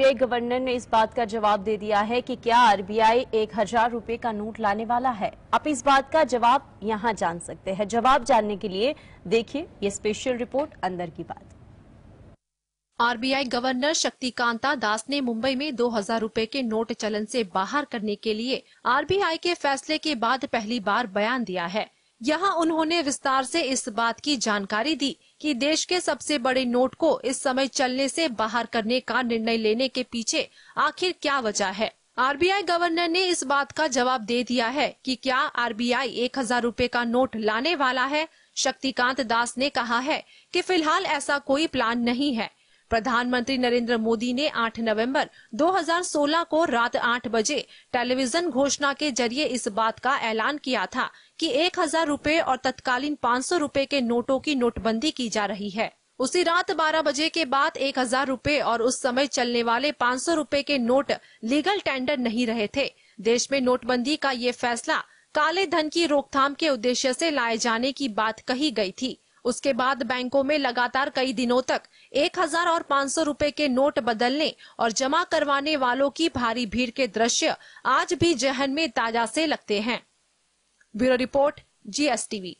RBI governor ने इस बात का जवाब दे दिया है कि क्या आरबीआई एक हजार रूपए का नोट लाने वाला है आप इस बात का जवाब यहां जान सकते हैं जवाब जानने के लिए देखिए ये स्पेशल रिपोर्ट अंदर की बात आरबीआई गवर्नर शक्तिकांता दास ने मुंबई में दो हजार रूपए के नोट चलन से बाहर करने के लिए आरबीआई के फैसले के बाद पहली बार बयान दिया है यहां उन्होंने विस्तार से इस बात की जानकारी दी कि देश के सबसे बड़े नोट को इस समय चलने से बाहर करने का निर्णय लेने के पीछे आखिर क्या वजह है आरबीआई गवर्नर ने इस बात का जवाब दे दिया है कि क्या आरबीआई एक हजार रूपए का नोट लाने वाला है शक्तिकांत दास ने कहा है कि फिलहाल ऐसा कोई प्लान नहीं है प्रधानमंत्री नरेंद्र मोदी ने 8 नवंबर 2016 को रात 8 बजे टेलीविजन घोषणा के जरिए इस बात का ऐलान किया था कि एक हजार रूपए और तत्कालीन पाँच सौ रूपए के नोटों की नोटबंदी की जा रही है उसी रात 12 बजे के बाद एक हजार रूपए और उस समय चलने वाले पाँच सौ रूपए के नोट लीगल टेंडर नहीं रहे थे देश में नोटबंदी का ये फैसला काले धन की रोकथाम के उद्देश्य से लाए जाने की बात कही गई थी उसके बाद बैंकों में लगातार कई दिनों तक एक हजार और पाँच सौ रूपए के नोट बदलने और जमा करवाने वालों की भारी भीड़ के दृश्य आज भी जहन में ताजा से लगते हैं ब्यूरो रिपोर्ट जीएसटीवी